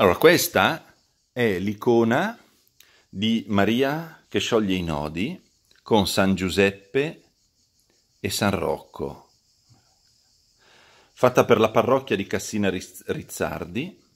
Allora, questa è l'icona di Maria che scioglie i nodi con San Giuseppe e San Rocco, fatta per la parrocchia di Cassina Rizzardi